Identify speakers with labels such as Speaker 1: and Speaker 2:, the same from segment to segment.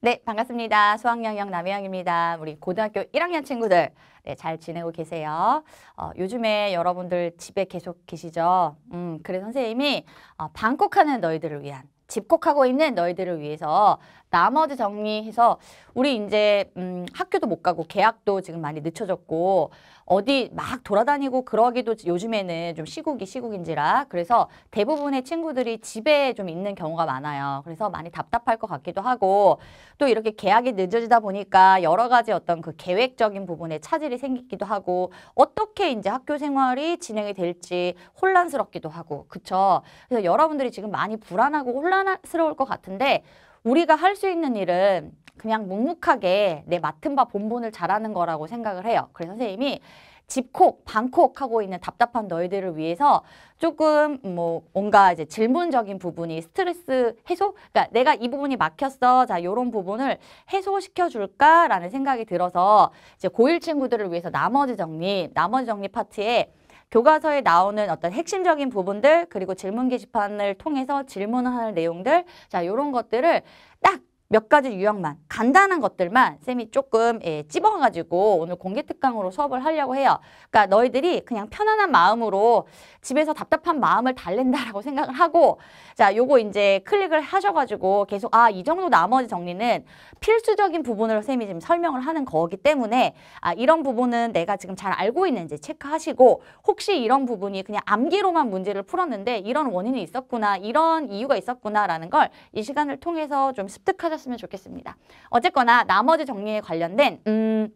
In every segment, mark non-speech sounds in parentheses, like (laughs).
Speaker 1: 네, 반갑습니다. 수학영역 남혜영입니다. 우리 고등학교 1학년 친구들 네, 잘 지내고 계세요. 어, 요즘에 여러분들 집에 계속 계시죠? 음, 그래서 선생님이 어, 방콕하는 너희들을 위한 집콕하고 있는 너희들을 위해서 나머지 정리해서 우리 이제 음, 학교도 못 가고 계약도 지금 많이 늦춰졌고 어디 막 돌아다니고 그러기도 요즘에는 좀 시국이 시국인지라 그래서 대부분의 친구들이 집에 좀 있는 경우가 많아요. 그래서 많이 답답할 것 같기도 하고 또 이렇게 계약이 늦어지다 보니까 여러 가지 어떤 그 계획적인 부분에 차질이 생기기도 하고 어떻게 이제 학교 생활이 진행이 될지 혼란스럽기도 하고 그쵸? 그래서 여러분들이 지금 많이 불안하고 혼란스러울 것 같은데 우리가 할 수 있는 일은 그냥 묵묵하게 내 맡은 바 본분을 잘하는 거라고 생각을 해요. 그래서 선생님이 집콕, 방콕 하고 있는 답답한 너희들을 위해서 조금 뭐 뭔가 이제 질문적인 부분이 스트레스 해소? 그러니까 내가 이 부분이 막혔어. 자, 요런 부분을 해소시켜 줄까라는 생각이 들어서 이제 고일 친구들을 위해서 나머지 정리, 나머지 정리 파트에 교과서에 나오는 어떤 핵심적인 부분들 그리고 질문 게시판을 통해서 질문하는 내용들 자 이런 것들을 딱몇 가지 유형만 간단한 것들만 쌤이 조금 예, 찝어가지고 오늘 공개 특강으로 수업을 하려고 해요. 그러니까 너희들이 그냥 편안한 마음으로 집에서 답답한 마음을 달랜다라고 생각을 하고 자 요거 이제 클릭을 하셔가지고 계속 아 이 정도 나머지 정리는 필수적인 부분으로 쌤이 지금 설명을 하는 거기 때문에 아 이런 부분은 내가 지금 잘 알고 있는지 체크하시고 혹시 이런 부분이 그냥 암기로만 문제를 풀었는데 이런 원인이 있었구나 이런 이유가 있었구나라는 걸 이 시간을 통해서 좀 습득하자. 하셨으면 좋겠습니다. 어쨌거나 나머지 정리에 관련된 음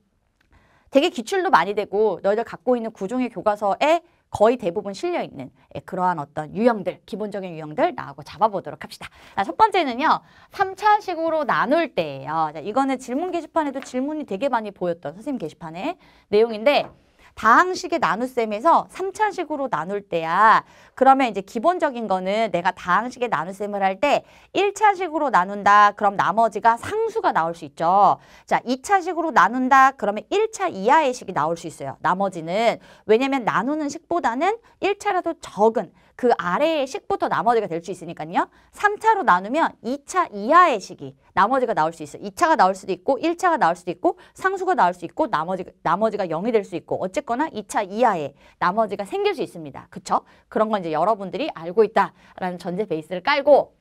Speaker 1: 되게 기출도 많이 되고 너희들 갖고 있는 구종의 교과서에 거의 대부분 실려있는 예, 그러한 어떤 유형들, 기본적인 유형들 나하고 잡아보도록 합시다. 자, 첫 번째는요. 삼차식으로 나눌 때예요. 자, 이거는 질문 게시판에도 질문이 되게 많이 보였던 선생님 게시판의 내용인데 다항식의 나눗셈에서 3차식으로 나눌 때야 그러면 이제 기본적인 거는 내가 다항식의 나눗셈을 할 때1차식으로 나눈다 그럼 나머지가 상수가 나올 수 있죠 자2차식으로 나눈다 그러면 1차 이하의 식이 나올 수 있어요 나머지는 왜냐면 나누는 식보다는 1차라도 적은 그 아래의 식부터 나머지가 될 수 있으니까요. 3차로 나누면 2차 이하의 식이 나머지가 나올 수 있어요. 2차가 나올 수도 있고 1차가 나올 수도 있고 상수가 나올 수 있고 나머지, 나머지가 0이 될 수 있고 어쨌거나 2차 이하의 나머지가 생길 수 있습니다. 그쵸? 그런 건 이제 여러분들이 알고 있다라는 전제 베이스를 깔고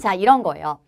Speaker 1: 자 이런 거예요.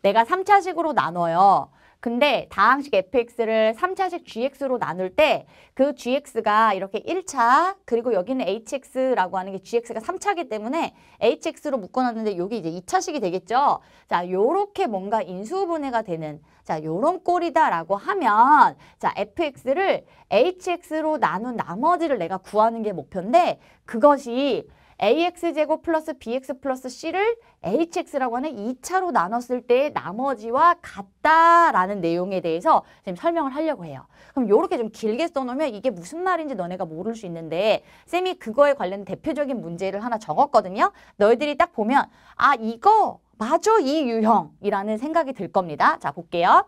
Speaker 1: 내가 3차식으로 나눠요. 근데 다항식 fx를 3차식 gx로 나눌 때 그 gx가 이렇게 1차 그리고 여기는 hx라고 하는 게 gx가 3차기 때문에 hx로 묶어놨는데 여기 이제 2차식이 되겠죠. 자, 요렇게 뭔가 인수분해가 되는 자, 요런 꼴이다라고 하면 자, fx를 hx로 나눈 나머지를 내가 구하는 게 목표인데 그것이 ax제곱 플러스 bx 플러스 c를 hx라고 하는 2차로 나눴을 때의 나머지와 같다라는 내용에 대해서 지금 설명을 하려고 해요. 그럼 이렇게 좀 길게 써놓으면 이게 무슨 말인지 너네가 모를 수 있는데 쌤이 그거에 관련 대표적인 문제를 하나 적었거든요. 너희들이 딱 보면 아 이거 마저 이 유형이라는 생각이 들 겁니다. 자 볼게요.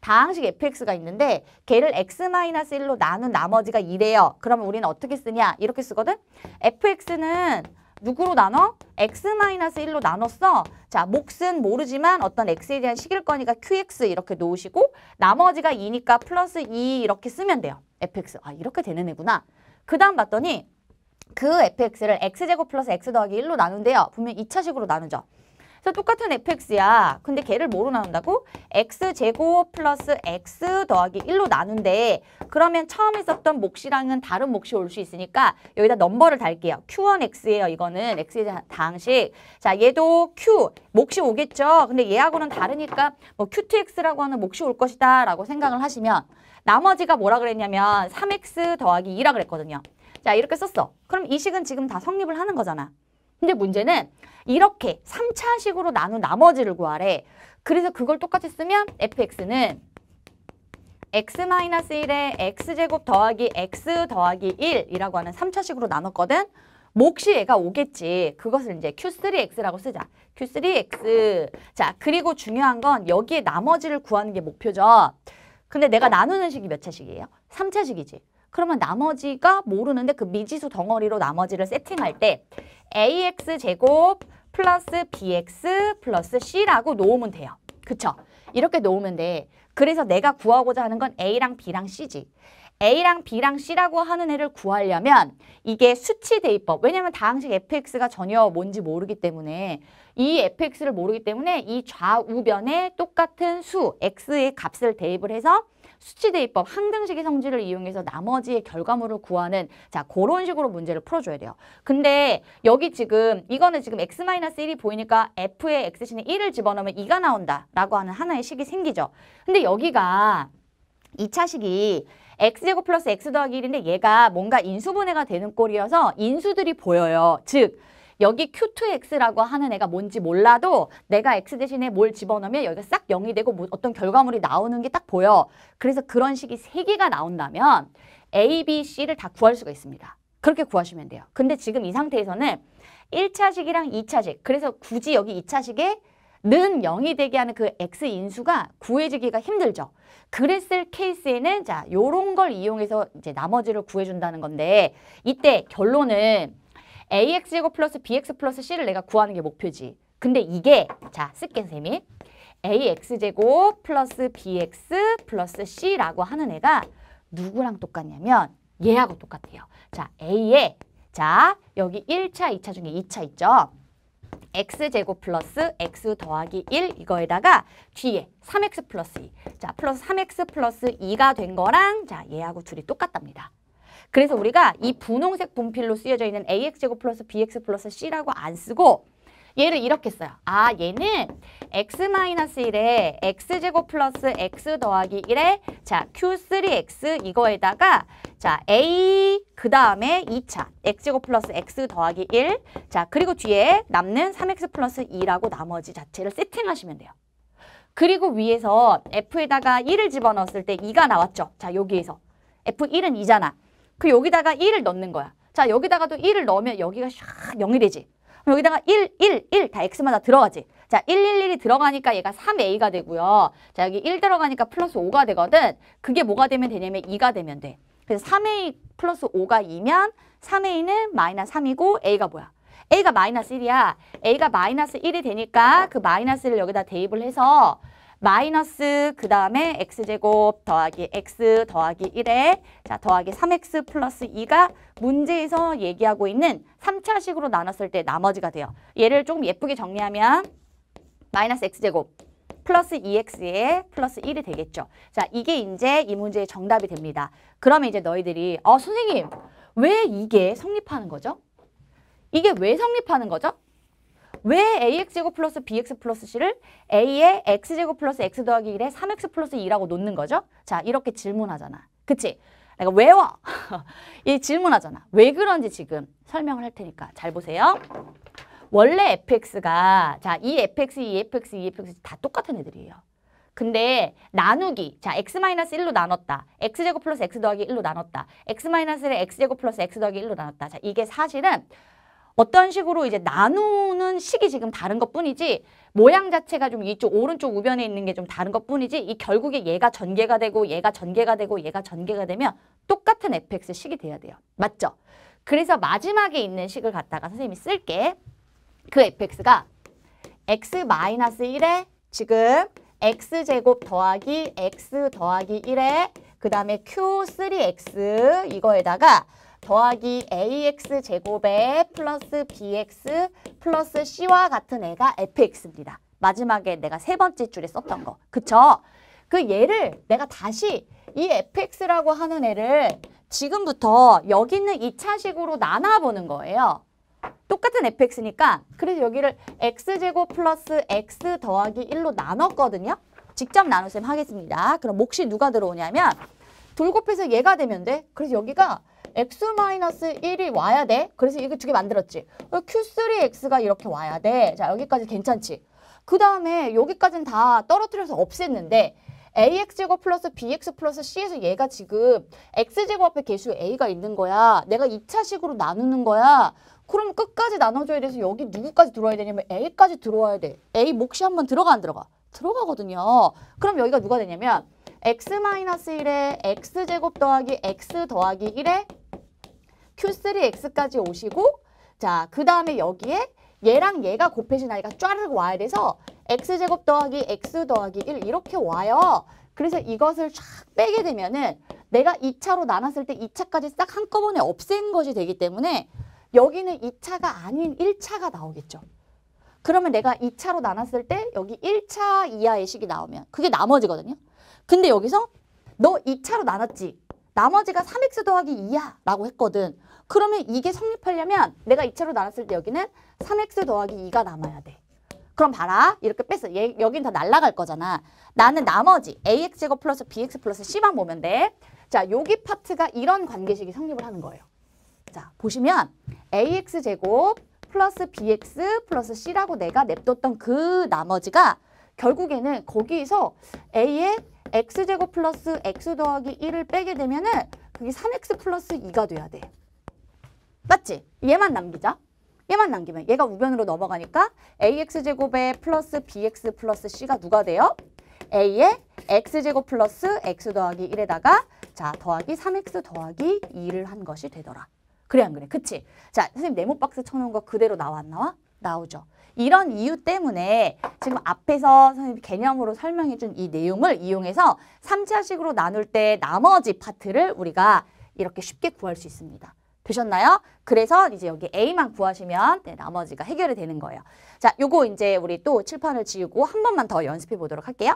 Speaker 1: 다항식 fx가 있는데 걔를 x-1로 나눈 나머지가 2래요. 그러면 우리는 어떻게 쓰냐? 이렇게 쓰거든? fx는 누구로 나눠? x-1로 나눴어. 자, 몫은 모르지만 어떤 x에 대한 식일 거니까 qx 이렇게 놓으시고 나머지가 2니까 플러스 2 이렇게 쓰면 돼요. fx. 아, 이렇게 되는 애구나. 그 다음 봤더니 그 fx를 x제곱 플러스 x 더하기 1로 나눈대요. 분명 2차식으로 나누죠. 그래서 똑같은 fx야. 근데 걔를 뭐로 나눈다고? x제곱 플러스 x 더하기 1로 나눈데 그러면 처음에 썼던 몫이랑은 다른 몫이 올 수 있으니까 여기다 넘버를 달게요. q1x예요. 이거는 x의 당식. 자, 얘도 q, 몫이 오겠죠. 근데 얘하고는 다르니까 뭐 q2x라고 하는 몫이 올 것이다 라고 생각을 하시면 나머지가 뭐라 그랬냐면 3x 더하기 2라 그랬거든요. 자, 이렇게 썼어. 그럼 이 식은 지금 다 성립을 하는 거잖아. 근데 문제는 이렇게 3차식으로 나눈 나머지를 구하래. 그래서 그걸 똑같이 쓰면 fx는 x-1에 x제곱 더하기 x 더하기 1이라고 하는 3차식으로 나눴거든. 몫이 얘가 오겠지. 그것을 이제 Q3X라고 쓰자. Q3X. 자, 그리고 중요한 건 여기에 나머지를 구하는 게 목표죠. 근데 내가 나누는 식이 몇 차식이에요? 삼차식이지 그러면 나머지가 모르는데 그 미지수 덩어리로 나머지를 세팅할 때 ax제곱 플러스 bx 플러스 c라고 놓으면 돼요. 그쵸? 이렇게 놓으면 돼. 그래서 내가 구하고자 하는 건 a랑 b랑 c지. A랑 B랑 C라고 하는 애를 구하려면 이게 수치 대입법. 왜냐면 다항식 fx가 전혀 뭔지 모르기 때문에 이 fx를 모르기 때문에 이 좌우변에 똑같은 수 x의 값을 대입을 해서 수치대입법 항등식의 성질을 이용해서 나머지의 결과물을 구하는 자 그런 식으로 문제를 풀어줘야 돼요. 근데 여기 지금 이거는 지금 x-1이 보이니까 f의 x신에 1을 집어넣으면 2가 나온다라고 하는 하나의 식이 생기죠. 근데 여기가 이차식이 x제곱 플러스 x 더하기 1인데 얘가 뭔가 인수분해가 되는 꼴이어서 인수들이 보여요. 즉 여기 Q2X라고 하는 애가 뭔지 몰라도 내가 X 대신에 뭘 집어넣으면 여기가 싹 0이 되고 뭐 어떤 결과물이 나오는 게 딱 보여. 그래서 그런 식이 3개가 나온다면 A, B, C를 다 구할 수가 있습니다. 그렇게 구하시면 돼요. 근데 지금 이 상태에서는 1차식이랑 2차식 그래서 굳이 여기 2차식에 는 0이 되게 하는 그 x 인수가 구해지기가 힘들죠. 그랬을 케이스에는 자 요런 걸 이용해서 이제 나머지를 구해준다는 건데 이때 결론은 ax 제곱 플러스 bx 플러스 c를 내가 구하는 게 목표지. 근데 이게 자 쓸게 쌤이 ax 제곱 플러스 bx 플러스 c라고 하는 애가 누구랑 똑같냐면 얘하고 똑같아요. 자 a에 자 여기 1차, 2차 중에 2차 있죠. x제곱 플러스 x 더하기 1 이거에다가 뒤에 3x 플러스 2. 자, 플러스 3x 플러스 2가 된 거랑 자, 얘하고 둘이 똑같답니다. 그래서 우리가 이 분홍색 분필로 쓰여져 있는 ax제곱 플러스 bx 플러스 c라고 안 쓰고 얘를 이렇게 써요. 아 얘는 x-1에 x제곱 플러스 x 더하기 1에 자 q3x 이거에다가 자 a 그 다음에 2차 x제곱 플러스 x 더하기 1자 그리고 뒤에 남는 3x 플러스 2라고 나머지 자체를 세팅하시면 돼요. 그리고 위에서 f에다가 1을 집어넣었을 때 2가 나왔죠. 자 여기에서 f1은 2잖아. 그 여기다가 1을 넣는 거야. 자, 여기다가도 1을 넣으면 여기가 샥 0이 되지. 그럼 여기다가 1, 1, 1 다 x마다 들어가지. 자, 1, 1, 1이 들어가니까 얘가 3a가 되고요. 자, 여기 1 들어가니까 플러스 5가 되거든. 그게 뭐가 되면 되냐면 2가 되면 돼. 그래서 3a 플러스 5가 2면 3a는 마이너스 3이고 a가 뭐야? a가 마이너스 1이야. a가 마이너스 1이 되니까 그 마이너스 를 여기다 대입을 해서 마이너스 그 다음에 x제곱 더하기 x 더하기 1에 자 더하기 3x 플러스 2가 문제에서 얘기하고 있는 3차식으로 나눴을 때 나머지가 돼요. 얘를 조금 예쁘게 정리하면 마이너스 x제곱 플러스 2x에 플러스 1이 되겠죠. 자 이게 이제 이 문제의 정답이 됩니다. 그러면 이제 너희들이 어 선생님 왜 이게 성립하는 거죠? 이게 왜 성립하는 거죠? 왜 AX제곱 플러스 BX 플러스 C를 A의 X제곱 플러스 X 더하기 1에 3X 플러스 2라고 놓는 거죠? 자, 이렇게 질문하잖아. 그치? 내가 외워! (laughs) 이 질문하잖아. 왜 그런지 지금 설명을 할 테니까 잘 보세요. 원래 fx가 자, 이 fx, 이 fx, 이 fx 다 똑같은 애들이에요. 근데 나누기, 자 x-1로 나눴다. x제곱 플러스 x 더하기 1로 나눴다. x-1을 x제곱 플러스 x 더하기 1로 나눴다. 자 이게 사실은 어떤 식으로 이제 나누는 식이 지금 다른 것 뿐이지 모양 자체가 좀 이쪽 오른쪽 우변에 있는 게 좀 다른 것 뿐이지 이 결국에 얘가 전개가 되고 얘가 전개가 되고 얘가 전개가 되면 똑같은 fx 식이 돼야 돼요. 맞죠? 그래서 마지막에 있는 식을 갖다가 선생님이 쓸게. 그 fx가 x 마이너스 1에 지금 x제곱 더하기 x 더하기 1에 그 다음에 q3x 이거에다가 더하기 ax 제곱에 플러스 bx 플러스 c와 같은 애가 fx입니다. 마지막에 내가 세 번째 줄에 썼던 거. 그쵸? 그 얘를 내가 다시 이 fx라고 하는 애를 지금부터 여기 있는 이차식으로 나눠보는 거예요. 똑같은 fx니까 그래서 여기를 x제곱 플러스 x 더하기 1로 나눴거든요. 직접 나눗셈 하겠습니다. 그럼 몫이 누가 들어오냐면 돌 곱해서 얘가 되면 돼. 그래서 여기가 x-1이 와야 돼. 그래서 이거 두 개 만들었지. q3x가 이렇게 와야 돼. 자, 여기까지 괜찮지. 그 다음에 여기까지는 다 떨어뜨려서 없앴는데 ax제곱 플러스 bx 플러스 c에서 얘가 지금 x제곱 앞에 개수 a가 있는 거야. 내가 2차식으로 나누는 거야. 그럼 끝까지 나눠줘야 돼서 여기 누구까지 들어와야 되냐면 a까지 들어와야 돼. a 몫이 한번 들어가 안 들어가? 들어가거든요. 그럼 여기가 누가 되냐면 x-1에 x제곱 더하기 x 더하기 1에 q3x까지 오시고 자, 그 다음에 여기에 얘랑 얘가 곱해진 아이가 쫘르륵 와야 돼서 x제곱 더하기 x 더하기 1 이렇게 와요. 그래서 이것을 쫙 빼게 되면은 내가 2차로 나눴을 때 2차까지 싹 한꺼번에 없앤 것이 되기 때문에 여기는 2차가 아닌 1차가 나오겠죠. 그러면 내가 2차로 나눴을 때 여기 1차 이하의 식이 나오면 그게 나머지거든요. 근데 여기서 너 2차로 나눴지. 나머지가 3x 더하기 2야 라고 했거든. 그러면 이게 성립하려면 내가 2차로 나눴을 때 여기는 3x 더하기 2가 남아야 돼. 그럼 봐라. 이렇게 뺐어. 얘, 여긴 다 날아갈 거잖아. 나는 나머지 ax제곱 플러스 bx 플러스 c만 보면 돼. 자, 여기 파트가 이런 관계식이 성립을 하는 거예요. 자, 보시면 ax제곱 플러스 bx 플러스 c라고 내가 냅뒀던 그 나머지가 결국에는 거기서 A의 X제곱 플러스 X 더하기 1을 빼게 되면은 그게 3X 플러스 2가 돼야 돼. 맞지? 얘만 남기자. 얘만 남기면 얘가 우변으로 넘어가니까 AX제곱에 플러스 BX 플러스 C가 누가 돼요? A의 X제곱 플러스 X 더하기 1에다가 자 더하기 3X 더하기 2를 한 것이 되더라. 그래 안 그래? 그치? 자 선생님 네모박스 쳐놓은 거 그대로 나와 안 나와? 나오죠. 이런 이유 때문에 지금 앞에서 선생님 개념으로 설명해 준 이 내용을 이용해서 삼차식으로 나눌 때 나머지 파트를 우리가 이렇게 쉽게 구할 수 있습니다. 되셨나요? 그래서 이제 여기 A만 구하시면 네, 나머지가 해결이 되는 거예요. 자, 요거 이제 우리 또 칠판을 지우고 한 번만 더 연습해 보도록 할게요.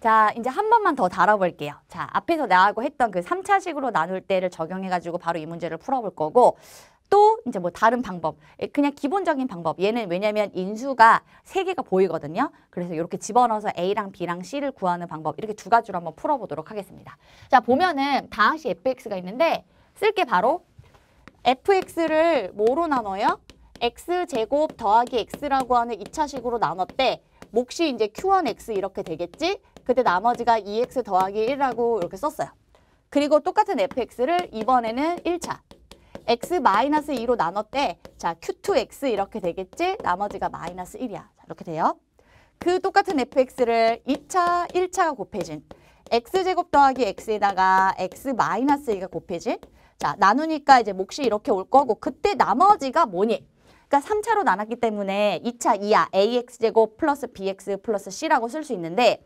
Speaker 1: 자, 이제 한 번만 더다뤄볼게요 자, 앞에서 나하고 했던 그 삼차식으로 나눌 때를 적용해가지고 바로 이 문제를 풀어볼 거고 또 이제 뭐 다른 방법 예, 그냥 기본적인 방법 얘는 왜냐면 인수가 세 개가 보이거든요 그래서 이렇게 집어넣어서 A랑 B랑 C를 구하는 방법 이렇게 두 가지로 한번 풀어보도록 하겠습니다 자 보면은 다항시 fx가 있는데 쓸 게 바로 fx를 뭐로 나눠요? x제곱 더하기 x라고 하는 이차식으로 나눴대 몫이 이제 q1x 이렇게 되겠지 그때 나머지가 2x 더하기 1이라고 이렇게 썼어요 그리고 똑같은 fx를 이번에는 1차 x-2로 나눴대. 자, q2x 이렇게 되겠지? 나머지가 마이너스 1이야. 자, 이렇게 돼요. 그 똑같은 fx를 2차, 1차가 곱해진 x제곱 더하기 x에다가 x-1가 곱해진 자, 나누니까 이제 몫이 이렇게 올 거고 그때 나머지가 뭐니? 그러니까 3차로 나눴기 때문에 2차 이하 ax제곱 플러스 bx 플러스 c라고 쓸 수 있는데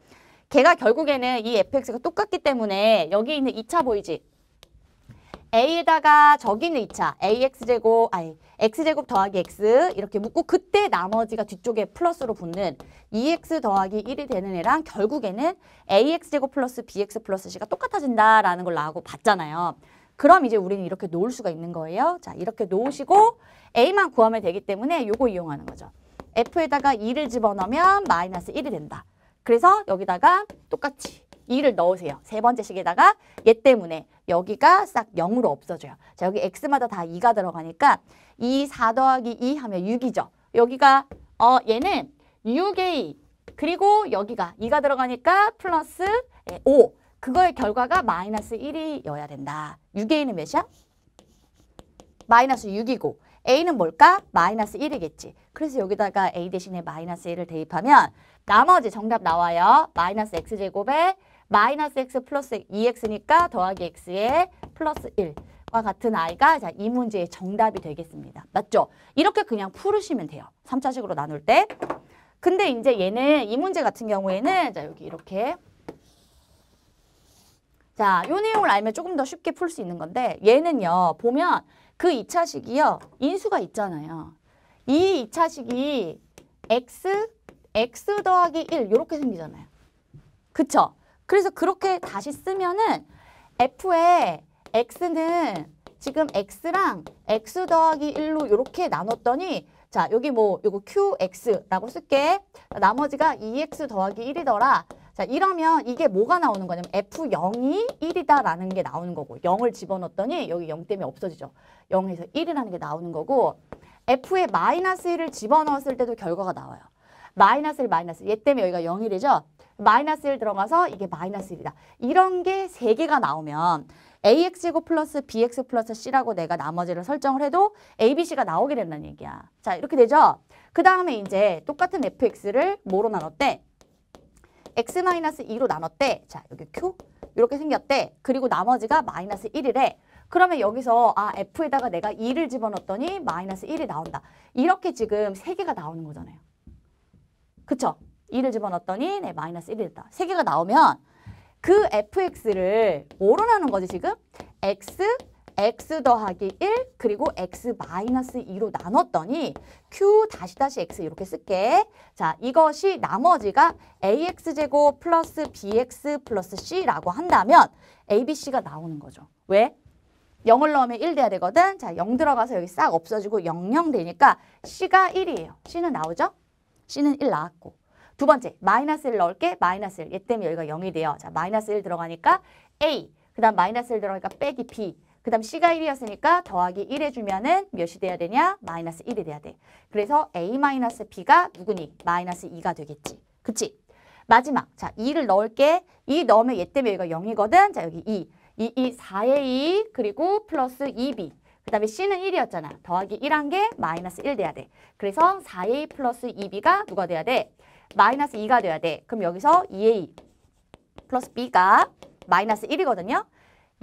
Speaker 1: 걔가 결국에는 이 fx가 똑같기 때문에 여기 있는 2차 보이지? A에다가 저기는 2차 AX제곱, 아니 X제곱 더하기 X 이렇게 묶고 그때 나머지가 뒤쪽에 플러스로 붙는 2X e 더하기 1이 되는 애랑 결국에는 AX제곱 플러스 BX 플러스 C가 똑같아진다라는 걸 나하고 봤잖아요. 그럼 이제 우리는 이렇게 놓을 수가 있는 거예요. 자 이렇게 놓으시고 A만 구하면 되기 때문에 요거 이용하는 거죠. F에다가 2를 집어넣으면 마이너스 1이 된다. 그래서 여기다가 똑같이 2를 넣으세요. 세 번째 식에다가 얘 때문에 여기가 싹 0으로 없어져요. 자, 여기 x마다 다 2가 들어가니까 2, 4 더하기 2 하면 6이죠. 여기가 어 얘는 6a 그리고 여기가 2가 들어가니까 플러스 5 예, 그거의 결과가 마이너스 1이어야 된다. 6a는 몇이야? 마이너스 6이고 a는 뭘까? 마이너스 1이겠지. 그래서 여기다가 a 대신에 마이너스 1을 대입하면 나머지 정답 나와요. 마이너스 x제곱에 마이너스 x 플러스 2x니까 더하기 x에 플러스 1과 같은 아이가 자, 이 문제의 정답이 되겠습니다. 맞죠? 이렇게 그냥 풀으시면 돼요. 3차식으로 나눌 때. 근데 이제 얘는 이 문제 같은 경우에는 자 여기 이렇게 자, 요 내용을 알면 조금 더 쉽게 풀 수 있는 건데 얘는요. 보면 그 2차식이요. 인수가 있잖아요. 이 2차식이 x, x 더하기 1 이렇게 생기잖아요. 그쵸? 그래서 그렇게 다시 쓰면은 F의 X는 지금 X랑 X 더하기 1로 이렇게 나눴더니 자 여기 뭐 요거 QX라고 쓸게 나머지가 2X e 더하기 1이더라 자 이러면 이게 뭐가 나오는 거냐면 F0이 1이다라는 게 나오는 거고 0을 집어넣었더니 여기 0 때문에 없어지죠 0에서 1이라는 게 나오는 거고 F에 마이너스 1을 집어넣었을 때도 결과가 나와요 마이너스를 마이너스 얘 때문에 여기가 0일이죠. 마이너스 를 들어가서 이게 마이너스 1이다. 이런 게 세개가 나오면 ax제곱 플러스 bx 플러스 c라고 내가 나머지를 설정을 해도 abc가 나오게 된다는 얘기야. 자 이렇게 되죠. 그 다음에 이제 똑같은 fx를 뭐로 나눴대? x 마이너스 2로 나눴대. 자 여기 q 이렇게 생겼대. 그리고 나머지가 마이너스 1이래. 그러면 여기서 아 f에다가 내가 2를 집어넣었더니 마이너스 1이 나온다. 이렇게 지금 세개가 나오는 거잖아요. 그쵸? 2를 집어넣었더니 네, 마이너스 1이 됐다. 3개가 나오면 그 fx를 뭐로 나눈 거지 지금? x, x 더하기 1 그리고 x 마이너스 2로 나눴더니 q 다시 다시 x 이렇게 쓸게. 자 이것이 나머지가 ax제곱 플러스 bx 플러스 c라고 한다면 abc가 나오는 거죠. 왜? 0을 넣으면 1 돼야 되거든. 자, 0 들어가서 여기 싹 없어지고 0, 0 되니까 C가 1이에요. C는 나오죠? C는 1 나왔고 두 번째 마이너스 1 넣을게 마이너스 1얘 때문에 여기가 0이 돼요. 자 마이너스 1 들어가니까 A 그 다음 마이너스 1 들어가니까 빼기 B 그 다음 C가 1이었으니까 더하기 1 해주면은 몇이 돼야 되냐? 마이너스 1이 돼야 돼. 그래서 A 마이너스 B가 누구니? 마이너스 2가 되겠지. 그치? 마지막 자 2를 넣을게. 2 넣으면 얘 때문에 여기가 0이거든. 자 여기 2. 2, 2, 4의 2 그리고 플러스 2B 그 다음에 C는 1이었잖아. 더하기 1한 게 마이너스 1 돼야 돼. 그래서 4A 플러스 2B가 누가 돼야 돼? 마이너스 2가 돼야 돼. 그럼 여기서 2A 플러스 B가 마이너스 1이거든요.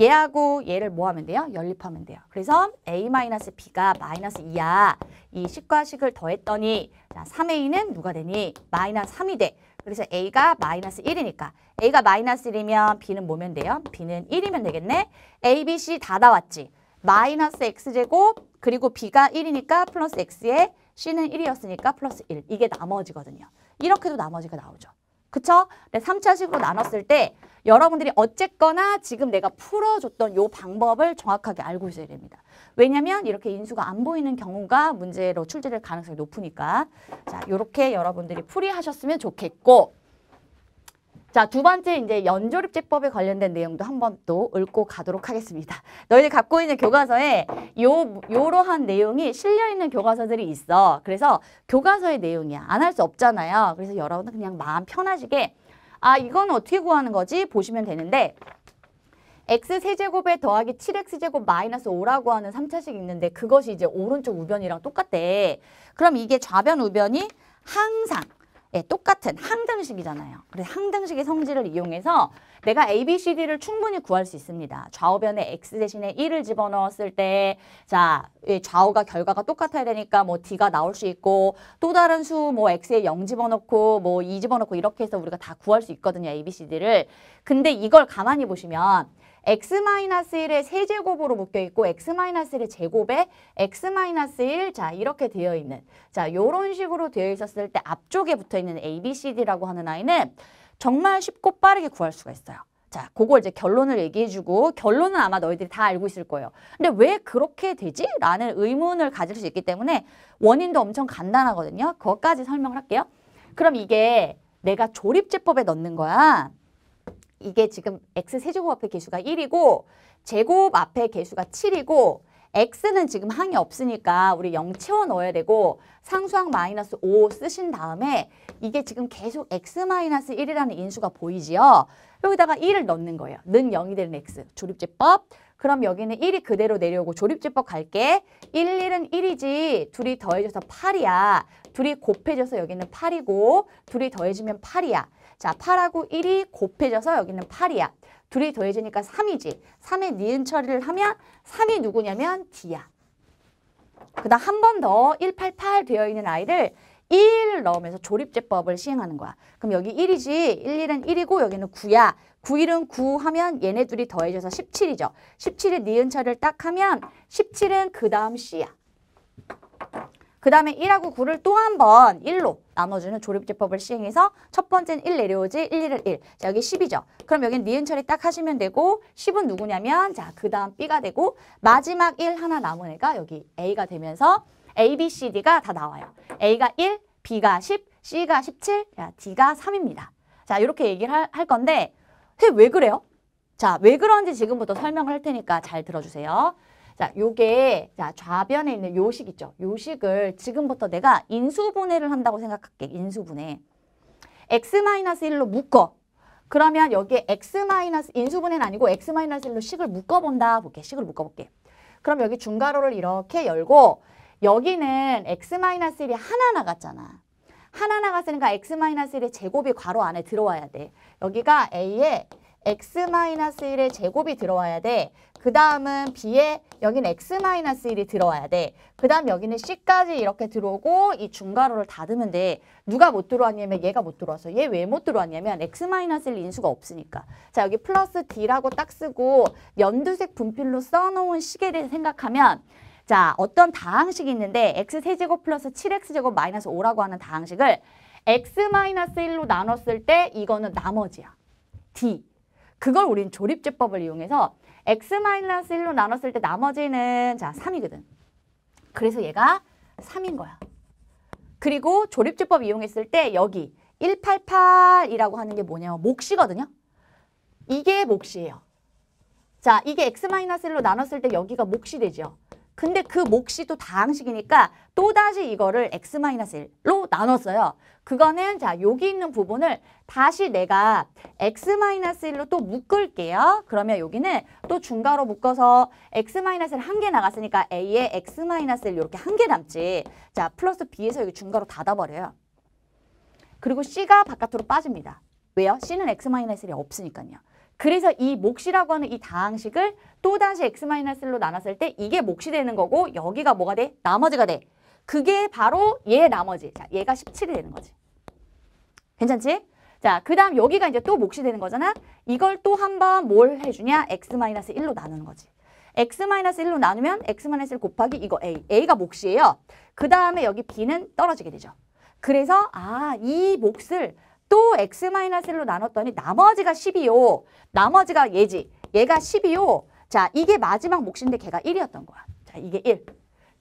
Speaker 1: 얘하고 얘를 뭐 하면 돼요? 연립하면 돼요. 그래서 A 마이너스 B가 마이너스 2야. 이 식과 식을 더했더니 자, 3A는 누가 되니? 마이너스 3이 돼. 그래서 A가 마이너스 1이니까 A가 마이너스 1이면 B는 뭐면 돼요? B는 1이면 되겠네. A, B, C 다 나왔지. 마이너스 x제곱 그리고 b가 1이니까 플러스 x에 c는 1이었으니까 플러스 1 이게 나머지거든요. 이렇게도 나머지가 나오죠. 그쵸? 네, 3차식으로 나눴을 때 여러분들이 어쨌거나 지금 내가 풀어줬던 요 방법을 정확하게 알고 있어야 됩니다. 왜냐면 이렇게 인수가 안 보이는 경우가 문제로 출제될 가능성이 높으니까 자, 요렇게 여러분들이 풀이하셨으면 좋겠고 자, 두 번째 이제 연조립제법에 관련된 내용도 한 번 또 읽고 가도록 하겠습니다. 너희들 갖고 있는 교과서에 요 요러한 내용이 실려 있는 교과서들이 있어. 그래서 교과서의 내용이야. 안 할 수 없잖아요. 그래서 여러분은 그냥 마음 편하시게 아, 이건 어떻게 구하는 거지? 보시면 되는데 x 세제곱에 더하기 7x 제곱 마이너스 5라고 하는 3차식이 있는데 그것이 이제 오른쪽 우변이랑 똑같대. 그럼 이게 좌변 우변이 항상 예, 똑같은 항등식이잖아요. 그래서 항등식의 성질을 이용해서 내가 A, B, C, D를 충분히 구할 수 있습니다. 좌우변에 X 대신에 1을 집어넣었을 때 자, 예, 좌우가 결과가 똑같아야 되니까 뭐 D가 나올 수 있고 또 다른 수 뭐 X에 0 집어넣고 뭐2 e 집어넣고 이렇게 해서 우리가 다 구할 수 있거든요. A, B, C, D를. 근데 이걸 가만히 보시면 x-1의 세제곱으로 묶여 있고 x-1의 제곱에 x-1 자, 이렇게 되어 있는 자, 요런 식으로 되어 있었을 때 앞쪽에 붙어 있는 A, B, C, D라고 하는 아이는 정말 쉽고 빠르게 구할 수가 있어요. 자, 그걸 이제 결론을 얘기해주고 결론은 아마 너희들이 다 알고 있을 거예요. 근데 왜 그렇게 되지? 라는 의문을 가질 수 있기 때문에 원인도 엄청 간단하거든요. 그것까지 설명을 할게요. 그럼 이게 내가 조립제법에 넣는 거야. 이게 지금 x 세제곱 앞에 개수가 1이고 제곱 앞에 개수가 7이고 x는 지금 항이 없으니까 우리 0 채워 넣어야 되고 상수항 마이너스 5 쓰신 다음에 이게 지금 계속 x 마이너스 1이라는 인수가 보이지요. 여기다가 1을 넣는 거예요. 는 0이 되는 x. 조립제법. 그럼 여기는 1이 그대로 내려오고 조립제법 갈게. 1, 1은 1이지. 둘이 더해져서 8이야. 둘이 곱해져서 여기는 8이고 둘이 더해지면 8이야. 자, 8하고 1이 곱해져서 여기는 8이야. 둘이 더해지니까 3이지. 3에 니은 처리를 하면 3이 누구냐면 D야. 그 다음 한 번 더 188 되어 있는 아이를 1 넣으면서 조립제법을 시행하는 거야. 그럼 여기 1이지. 1, 1은 1이고 여기는 9야. 9, 1은 9 하면 얘네 둘이 더해져서 17이죠. 17에 니은처리를딱 하면 17은 그 다음 C야. 그 다음에 1하고 9를 또 한 번 1로 나눠주는 조립제법을 시행해서 첫 번째는 1 내려오지 1, 1을 1. 자, 여기 10이죠. 그럼 여긴 니은 처리 딱 하시면 되고 10은 누구냐면 자, 그 다음 B가 되고 마지막 1 하나 남은 애가 여기 A가 되면서 A, B, C, D가 다 나와요. A가 1, B가 10, C가 17, 자, D가 3입니다. 자, 이렇게 얘기를 할, 할 건데 왜 그래요? 자, 왜 그런지 지금부터 설명을 할 테니까 잘 들어주세요. 자, 요게 자, 좌변에 있는 요식 있죠. 요식을 지금부터 내가 인수분해를 한다고 생각할게. 인수분해. x-1로 묶어. 그러면 여기에 x- 인수분해는 아니고 x-1로 식을 묶어본다. 볼게. 식을 묶어볼게. 그럼 여기 중괄호를 이렇게 열고 여기는 x-1이 하나 나갔잖아. 하나 나갔으니까 x-1의 제곱이 괄호 안에 들어와야 돼. 여기가 a의 x-1의 제곱이 들어와야 돼. 그 다음은 b에 여긴 기 x-1이 들어와야 돼. 그 다음 여기는 c까지 이렇게 들어오고 이 중괄호를 닫으면 돼. 누가 못 들어왔냐면 얘가 못 들어와서 얘 왜 못 들어왔냐면 x-1 인수가 없으니까. 자 여기 플러스 d라고 딱 쓰고 연두색 분필로 써놓은 시계를 생각하면 자 어떤 다항식이 있는데 x세제곱 플러스 7x제곱 마이너스 5라고 하는 다항식을 x-1로 나눴을 때 이거는 나머지야. d. 그걸 우린 조립제법을 이용해서 x-1로 나눴을 때 나머지는 자 3이거든. 그래서 얘가 3인 거야. 그리고 조립제법 이용했을 때 여기 188이라고 하는 게 뭐냐면 몫이거든요. 이게 몫이에요. 자, 이게 x-1로 나눴을 때 여기가 몫이 되죠. 근데 그 몫이 또 다항식이니까 또다시 이거를 x-1로 나눴어요. 그거는 자 여기 있는 부분을 다시 내가 x-1로 또 묶을게요. 그러면 여기는 또 중괄호 묶어서 x-1 한 개 나갔으니까 a에 x-1 이렇게 한 개 남지. 자 플러스 b에서 여기 중괄호 닫아버려요. 그리고 c가 바깥으로 빠집니다. 왜요? c는 x-1이 없으니까요. 그래서 이 몫이라고 하는 이 다항식을 또다시 x-1로 나눴을 때 이게 몫이 되는 거고 여기가 뭐가 돼? 나머지가 돼. 그게 바로 얘 나머지. 자, 얘가 17이 되는 거지. 괜찮지? 자, 그 다음 여기가 이제 또 몫이 되는 거잖아. 이걸 또 한 번 뭘 해주냐? x-1로 나누는 거지. x-1로 나누면 x-1 곱하기 이거 a. a가 몫이에요. 그 다음에 여기 b는 떨어지게 되죠. 그래서 아, 이 몫을 또 x-1로 나눴더니 나머지가 10이요. 나머지가 얘지. 얘가 10이요. 자, 이게 마지막 몫인데 걔가 1이었던 거야. 자, 이게 1.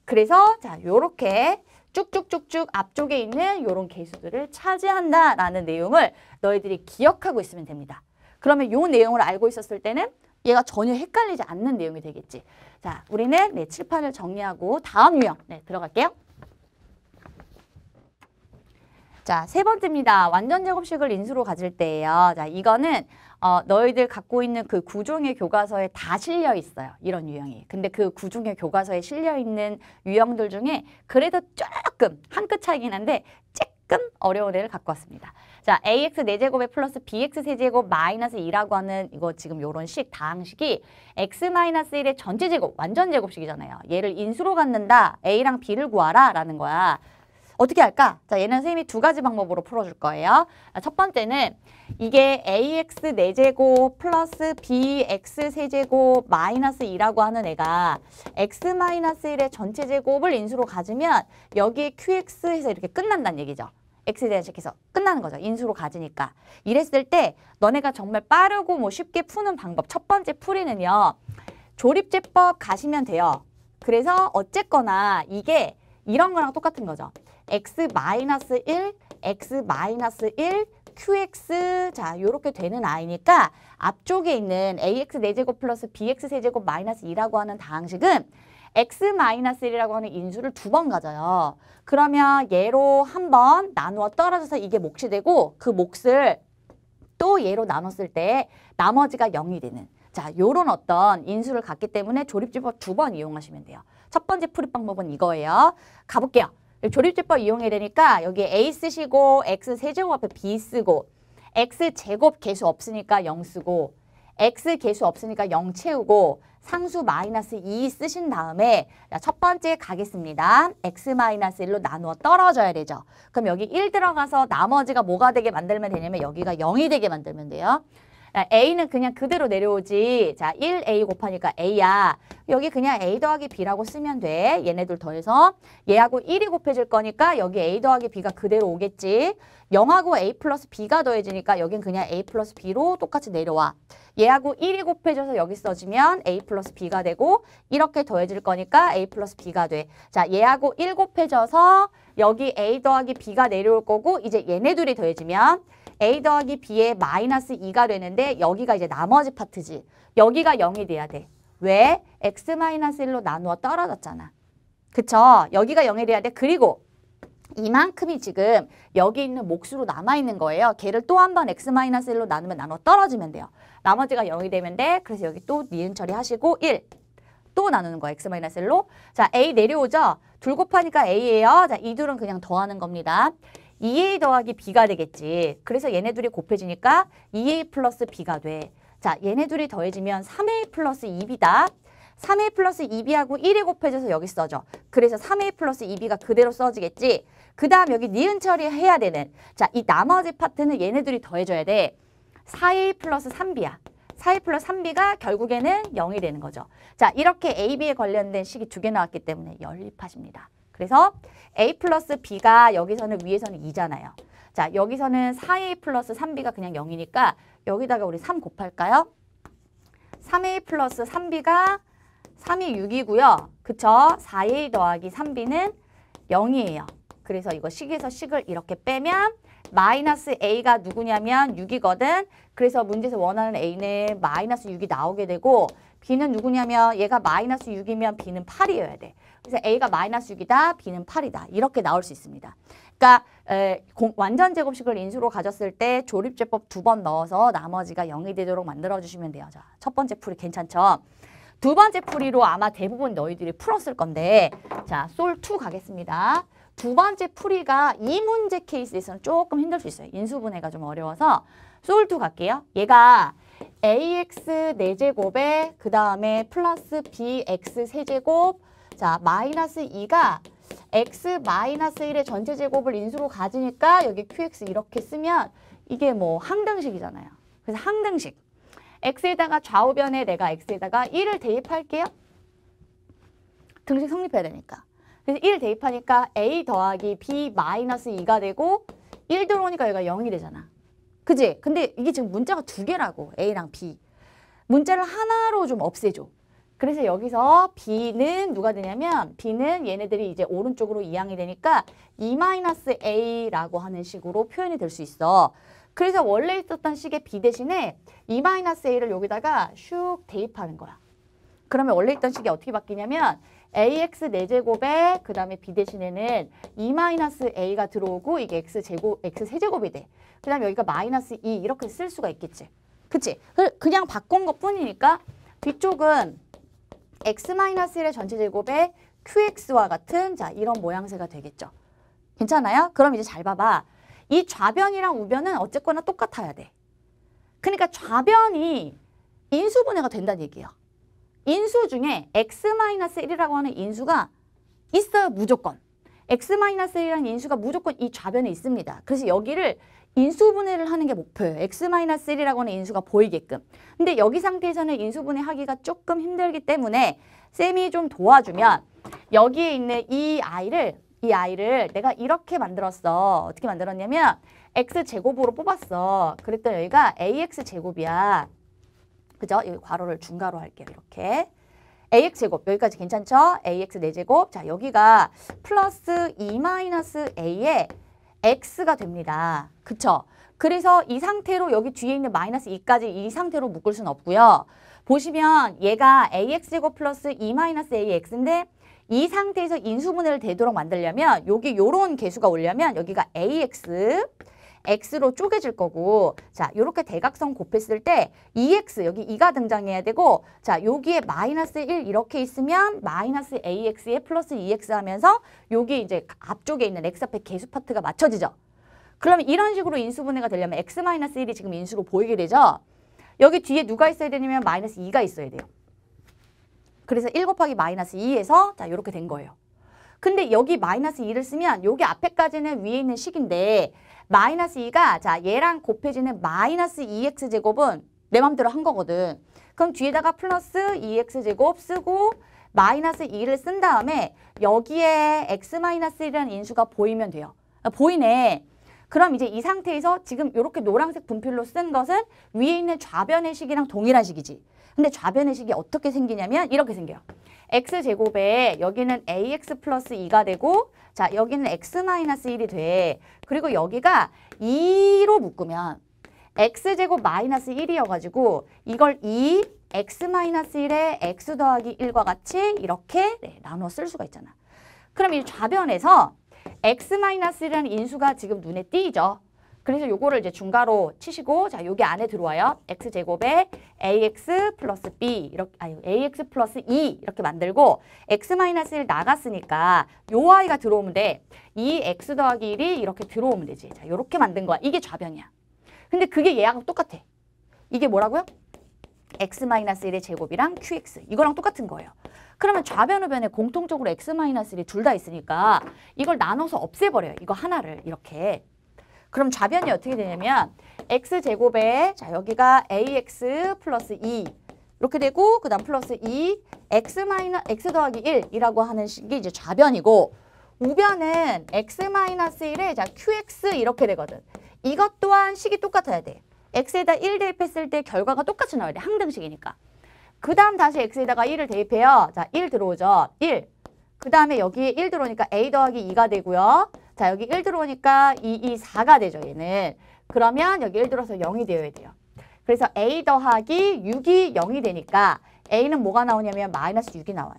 Speaker 1: 그래서 자, 요렇게 쭉쭉쭉쭉 앞쪽에 있는 요런 개수들을 차지한다라는 내용을 너희들이 기억하고 있으면 됩니다. 그러면 요 내용을 알고 있었을 때는 얘가 전혀 헷갈리지 않는 내용이 되겠지. 자, 우리는 네, 칠판을 정리하고 다음 유형 네, 들어갈게요. 자, 세 번째입니다. 완전 제곱식을 인수로 가질 때예요. 자, 이거는 어, 너희들 갖고 있는 그 구종의 교과서에 다 실려 있어요. 이런 유형이. 근데 그 구종의 교과서에 실려 있는 유형들 중에 그래도 조금 한 끗 차이긴 한데 조금 어려운 애를 갖고 왔습니다. 자, ax 4제곱에 플러스 bx 3제곱 마이너스 2라고 하는 이거 지금 요런 식, 다항식이 x 마이너스 1의 전체 제곱, 완전 제곱식이잖아요. 얘를 인수로 갖는다, a랑 b를 구하라 라는 거야. 어떻게 할까? 자, 얘는 선생님이 두 가지 방법으로 풀어줄 거예요. 첫 번째는 이게 ax 네제곱 플러스 bx 세제곱 마이너스 2라고 하는 애가 x 마이너스 1의 전체 제곱을 인수로 가지면 여기에 qx 해서 이렇게 끝난다는 얘기죠. x에 대한 식해서 끝나는 거죠. 인수로 가지니까. 이랬을 때 너네가 정말 빠르고 뭐 쉽게 푸는 방법 첫 번째 풀이는요. 조립제법 가시면 돼요. 그래서 어쨌거나 이게 이런 거랑 똑같은 거죠. x-1, x-1, qx 자 이렇게 되는 아이니까 앞쪽에 있는 ax 네제곱 플러스 bx 세제곱 마이너스 2라고 하는 다항식은 x-1이라고 하는 인수를 두 번 가져요. 그러면 얘로 한 번 나누어 떨어져서 이게 몫이 되고 그 몫을 또 얘로 나눴을 때 나머지가 0이 되는 자 요런 어떤 인수를 갖기 때문에 조립집법 두 번 이용하시면 돼요. 첫 번째 풀이 방법은 이거예요. 가볼게요. 조립제법 이용해야 되니까 여기 a 쓰시고 x 세제곱 앞에 b 쓰고 x 제곱 개수 없으니까 0 쓰고 x 개수 없으니까 0 채우고 상수 마이너스 2 쓰신 다음에 첫 번째 가겠습니다. x 마이너스 1로 나누어 떨어져야 되죠. 그럼 여기 1 들어가서 나머지가 뭐가 되게 만들면 되냐면 여기가 0이 되게 만들면 돼요. A는 그냥 그대로 내려오지. 자, 1A 곱하니까 A야. 여기 그냥 A 더하기 B라고 쓰면 돼. 얘네들 더해서 얘하고 1이 곱해질 거니까 여기 A 더하기 B가 그대로 오겠지. 0하고 A 플러스 B가 더해지니까 여긴 그냥 A 플러스 B로 똑같이 내려와. 얘하고 1이 곱해져서 여기 써지면 A 플러스 B가 되고 이렇게 더해질 거니까 A 플러스 B가 돼. 자, 얘하고 1 곱해져서 여기 A 더하기 B가 내려올 거고 이제 얘네 둘이 더해지면 A 더하기 B에 마이너스 2가 되는데 여기가 이제 나머지 파트지. 여기가 0이 돼야 돼. 왜? X 마이너스 1로 나누어 떨어졌잖아. 그쵸? 여기가 0이 돼야 돼. 그리고 이만큼이 지금 여기 있는 몫으로 남아있는 거예요. 걔를 또 한 번 x 1 마이너스 1로 나누면 나눠 떨어지면 돼요. 나머지가 0이 되면 돼. 그래서 여기 또 니은 처리하시고 1. 또 나누는 거예요. x 마이너스 1로. 자, a 내려오죠? 둘 곱하니까 a예요. 자, 이 둘은 그냥 더하는 겁니다. 2a 더하기 b가 되겠지. 그래서 얘네 둘이 곱해지니까 2a 플러스 b가 돼. 자, 얘네 둘이 더해지면 3a 플러스 2b다. 3a 플러스 2b하고 1이 곱해져서 여기 써져. 그래서 3a 플러스 2b가 그대로 써지겠지. 그 다음 여기 니은 처리해야 되는 자, 이 나머지 파트는 얘네둘이 더해줘야 돼. 4a 플러스 3b야. 4a 플러스 3b가 결국에는 0이 되는 거죠. 자, 이렇게 a, b에 관련된 식이 두 개 나왔기 때문에 연립하십니다. 그래서 A 플러스 B가 여기서는 위에서는 2잖아요. 자, 여기서는 4A 플러스 3B가 그냥 0이니까 여기다가 우리 3 곱할까요? 3A 플러스 3B가 3이 6이고요. 그쵸? 4A 더하기 3B는 0이에요. 그래서 이거 식에서 식을 이렇게 빼면 마이너스 A가 누구냐면 6이거든. 그래서 문제에서 원하는 A는 마이너스 6이 나오게 되고 B는 누구냐면 얘가 마이너스 6이면 B는 8이어야 돼. 그래서 A가 마이너스 6이다, B는 8이다. 이렇게 나올 수 있습니다. 그러니까 에, 공, 완전 제곱식을 인수로 가졌을 때 조립제법 두 번 넣어서 나머지가 0이 되도록 만들어주시면 돼요. 자, 첫 번째 풀이 괜찮죠? 두 번째 풀이로 아마 대부분 너희들이 풀었을 건데 자, 솔2 가겠습니다. 두 번째 풀이가 이 문제 케이스에서는 조금 힘들 수 있어요. 인수분해가 좀 어려워서 솔2 갈게요. 얘가 ax 4제곱에 그 다음에 플러스 bx 세제곱 자, 마이너스 2가 x 마이너스 1의 전체 제곱을 인수로 가지니까 여기 qx 이렇게 쓰면 이게 뭐 항등식이잖아요. 그래서 항등식. x에다가 좌우변에 내가 x에다가 1을 대입할게요. 등식 성립해야 되니까. 그래서 1 대입하니까 a 더하기 b 마이너스 2가 되고 1 들어오니까 여기가 0이 되잖아. 그지? 근데 이게 지금 문자가 두 개라고 A랑 B. 문자를 하나로 좀 없애줘. 그래서 여기서 B는 누가 되냐면 B는 얘네들이 이제 오른쪽으로 이항이 되니까 E-A라고 하는 식으로 표현이 될 수 있어. 그래서 원래 있었던 식의 B 대신에 E-A를 여기다가 슉 대입하는 거야. 그러면 원래 있던 식이 어떻게 바뀌냐면 ax 4제곱에 그 다음에 b 대신에는 2-a가 e 들어오고 이게 x제곱, x세제곱이 돼. 그 다음에 여기가 마이너스 2 e 이렇게 쓸 수가 있겠지. 그치? 그, 그냥 바꾼 것 뿐이니까 뒤쪽은 x-1의 전체 제곱에 qx와 같은 자 이런 모양새가 되겠죠. 괜찮아요? 그럼 이제 잘 봐봐. 이 좌변이랑 우변은 어쨌거나 똑같아야 돼. 그러니까 좌변이 인수분해가 된다는 얘기예요. 인수 중에 x-1이라고 하는 인수가 있어요, 무조건. x-1이라는 인수가 무조건 이 좌변에 있습니다. 그래서 여기를 인수분해를 하는 게 목표예요. x-1이라고 하는 인수가 보이게끔. 근데 여기 상태에서는 인수분해하기가 조금 힘들기 때문에 쌤이 좀 도와주면 여기에 있는 이아를이아를 내가 이렇게 만들었어. 어떻게 만들었냐면 x제곱으로 뽑았어. 그랬더니 여기가 ax제곱이야. 그죠? 여기 괄호를 중괄호 할게요. 이렇게. ax제곱 여기까지 괜찮죠? ax 4제곱 자 여기가 플러스 2 a에 x가 됩니다. 그쵸? 그래서 이 상태로 여기 뒤에 있는 마이너스 2까지 이 상태로 묶을 순 없고요. 보시면 얘가 ax제곱 플러스 2 e 마이너스 ax인데 이 상태에서 인수분해를 되도록 만들려면 여기 요런 개수가 오려면 여기가 ax x로 쪼개질 거고 자 이렇게 대각선 곱했을 때 2x e 여기 2가 등장해야 되고 자 여기에 마이너스 1 이렇게 있으면 마이너스 ax에 플러스 2x e 하면서 여기 이제 앞쪽에 있는 x 앞에 개수 파트가 맞춰지죠. 그러면 이런 식으로 인수분해가 되려면 x-1이 지금 인수로 보이게 되죠. 여기 뒤에 누가 있어야 되냐면 마이너스 2가 있어야 돼요. 그래서 1 곱하기 마이너스 2에서 자 이렇게 된 거예요. 근데 여기 마이너스 2를 쓰면 여기 앞에까지는 위에 있는 식인데 마이너스 2가 자 얘랑 곱해지는 마이너스 2x제곱은 내 맘대로 한 거거든. 그럼 뒤에다가 플러스 2x제곱 쓰고 마이너스 2를 쓴 다음에 여기에 x-1이라는 인수가 보이면 돼요. 아, 보이네. 그럼 이제 이 상태에서 지금 이렇게 노란색 분필로 쓴 것은 위에 있는 좌변의 식이랑 동일한 식이지. 근데 좌변의 식이 어떻게 생기냐면 이렇게 생겨요. x제곱에 여기는 ax 플러스 2가 되고 자, 여기는 x-1이 돼. 그리고 여기가 2로 묶으면 x제곱 마이너스 1이어가지고 이걸 2, x-1에 x 더하기 1과 같이 이렇게 네, 나눠 쓸 수가 있잖아. 그럼 이 좌변에서 x-1이라는 인수가 지금 눈에 띄죠. 그래서 요거를 이제 중괄호 치시고 자 요게 안에 들어와요. x제곱에 ax 플러스 b 이렇게 아니 ax 플러스 2 e 이렇게 만들고 x 마이너스 1 나갔으니까 요 아이가 들어오면 돼. 2x 더하기 1이 이렇게 들어오면 되지. 자 요렇게 만든 거야. 이게 좌변이야. 근데 그게 얘하고 똑같아. 이게 뭐라고요? x 마이너스 1의 제곱이랑 qx 이거랑 똑같은 거예요. 그러면 좌변 우변에 공통적으로 x 마이너스 1이 둘 다 있으니까 이걸 나눠서 없애버려요. 이거 하나를 이렇게. 그럼 좌변이 어떻게 되냐면 x제곱에 자 여기가 ax 플러스 2 이렇게 되고 그다음 플러스 2 x 마이너 x 더하기 1이라고 하는 식이 이제 좌변이고 우변은 x 마이너스 1에 자 qx 이렇게 되거든. 이것 또한 식이 똑같아야 돼. x에다 1 대입했을 때 결과가 똑같이 나와야 돼. 항등식이니까. 그 다음 다시 x에다가 1을 대입해요. 자, 1 들어오죠. 1. 그 다음에 여기에 1 들어오니까 a 더하기 2가 되고요. 자, 여기 1 들어오니까 2, 2, 4가 되죠, 얘는. 그러면 여기 1 들어서 0이 되어야 돼요. 그래서 A 더하기 6이 0이 되니까 A는 뭐가 나오냐면 마이너스 6이 나와요.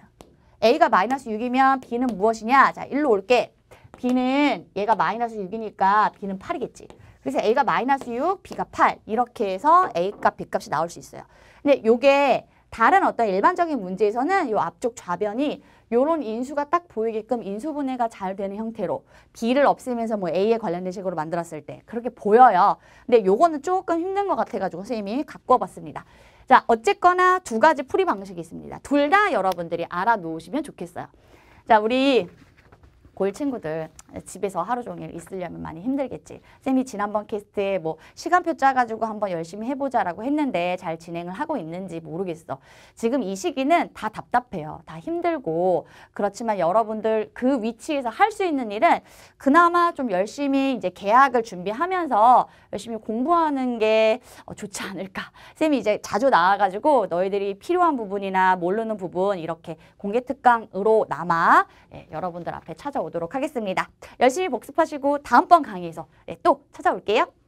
Speaker 1: A가 마이너스 6이면 B는 무엇이냐? 자, 1로 올게. B는 얘가 마이너스 6이니까 B는 8이겠지. 그래서 A가 마이너스 6, B가 8 이렇게 해서 A값, B값이 나올 수 있어요. 근데 요게 다른 어떤 일반적인 문제에서는 이 앞쪽 좌변이 요런 인수가 딱 보이게끔 인수분해가 잘 되는 형태로 B를 없애면서 뭐 A에 관련된 식으로 만들었을 때 그렇게 보여요. 근데 요거는 조금 힘든 것 같아가지고 선생님이 갖고 와봤습니다. 자 어쨌거나 두 가지 풀이 방식이 있습니다. 둘 다 여러분들이 알아놓으시면 좋겠어요. 자 우리 골 친구들 집에서 하루 종일 있으려면 많이 힘들겠지. 쌤이 지난번 캐스트에 뭐 시간표 짜가지고 한번 열심히 해보자라고 했는데 잘 진행을 하고 있는지 모르겠어. 지금 이 시기는 다 답답해요. 다 힘들고 그렇지만 여러분들 그 위치에서 할 수 있는 일은 그나마 좀 열심히 이제 계약을 준비하면서 열심히 공부하는 게 어, 좋지 않을까. 쌤이 이제 자주 나와가지고 너희들이 필요한 부분이나 모르는 부분 이렇게 공개 특강으로 남아 예, 여러분들 앞에 찾아오. 오도록 하겠습니다. 열심히 복습하시고 다음번 강의에서 네, 또 찾아올게요.